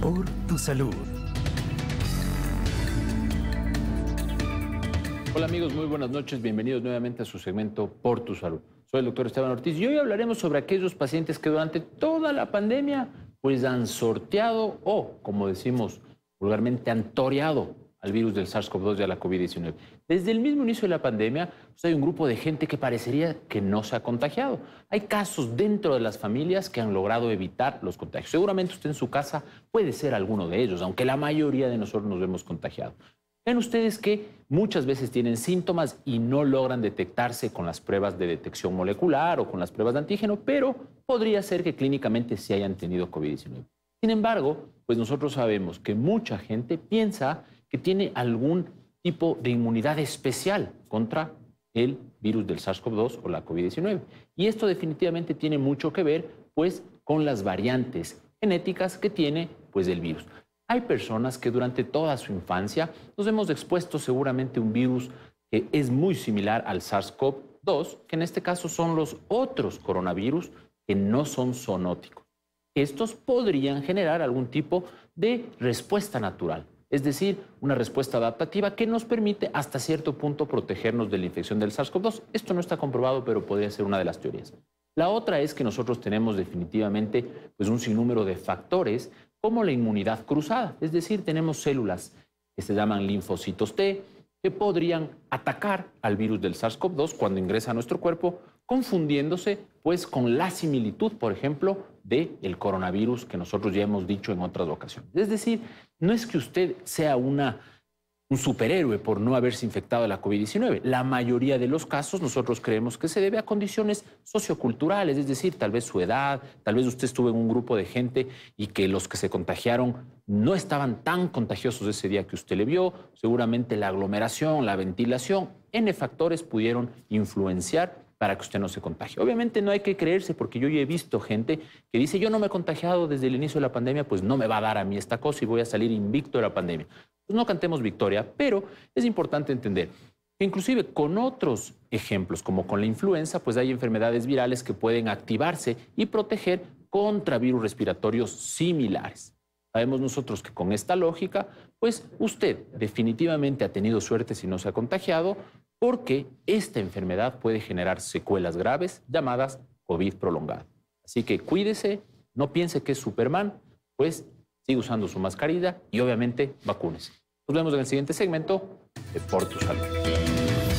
por tu salud. Hola amigos, muy buenas noches. Bienvenidos nuevamente a su segmento Por tu Salud. Soy el doctor Esteban Ortiz y hoy hablaremos sobre aquellos pacientes que durante toda la pandemia pues han sorteado o, como decimos vulgarmente, han toreado al virus del SARS-CoV-2 y a la COVID-19. Desde el mismo inicio de la pandemia, pues, hay un grupo de gente que parecería que no se ha contagiado. Hay casos dentro de las familias que han logrado evitar los contagios. Seguramente usted en su casa puede ser alguno de ellos, aunque la mayoría de nosotros nos vemos contagiados. Ven ustedes que muchas veces tienen síntomas y no logran detectarse con las pruebas de detección molecular o con las pruebas de antígeno, pero podría ser que clínicamente sí hayan tenido COVID-19. Sin embargo, pues nosotros sabemos que mucha gente piensa que tiene algún tipo de inmunidad especial contra el virus del SARS-CoV-2 o la COVID-19. Y esto definitivamente tiene mucho que ver pues con las variantes genéticas que tiene pues el virus. Hay personas que durante toda su infancia nos hemos expuesto seguramente a un virus que es muy similar al SARS-CoV-2, que en este caso son los otros coronavirus que no son zoonóticos. Estos podrían generar algún tipo de respuesta natural es decir, una respuesta adaptativa que nos permite hasta cierto punto protegernos de la infección del SARS-CoV-2. Esto no está comprobado, pero podría ser una de las teorías. La otra es que nosotros tenemos definitivamente pues, un sinnúmero de factores como la inmunidad cruzada, es decir, tenemos células que se llaman linfocitos T, que podrían atacar al virus del SARS-CoV-2 cuando ingresa a nuestro cuerpo, confundiéndose pues con la similitud, por ejemplo, del el coronavirus que nosotros ya hemos dicho en otras ocasiones. Es decir, no es que usted sea una un superhéroe por no haberse infectado de la COVID-19. La mayoría de los casos nosotros creemos que se debe a condiciones socioculturales, es decir, tal vez su edad, tal vez usted estuvo en un grupo de gente y que los que se contagiaron no estaban tan contagiosos ese día que usted le vio, seguramente la aglomeración, la ventilación, N factores pudieron influenciar para que usted no se contagie. Obviamente no hay que creerse porque yo ya he visto gente que dice yo no me he contagiado desde el inicio de la pandemia, pues no me va a dar a mí esta cosa y voy a salir invicto de la pandemia. Pues no cantemos victoria, pero es importante entender que inclusive con otros ejemplos, como con la influenza, pues hay enfermedades virales que pueden activarse y proteger contra virus respiratorios similares. Sabemos nosotros que con esta lógica, pues usted definitivamente ha tenido suerte si no se ha contagiado, porque esta enfermedad puede generar secuelas graves llamadas COVID prolongada. Así que cuídese, no piense que es Superman, pues sigue usando su mascarilla y obviamente vacúnese. Nos vemos en el siguiente segmento de Por tu Salud.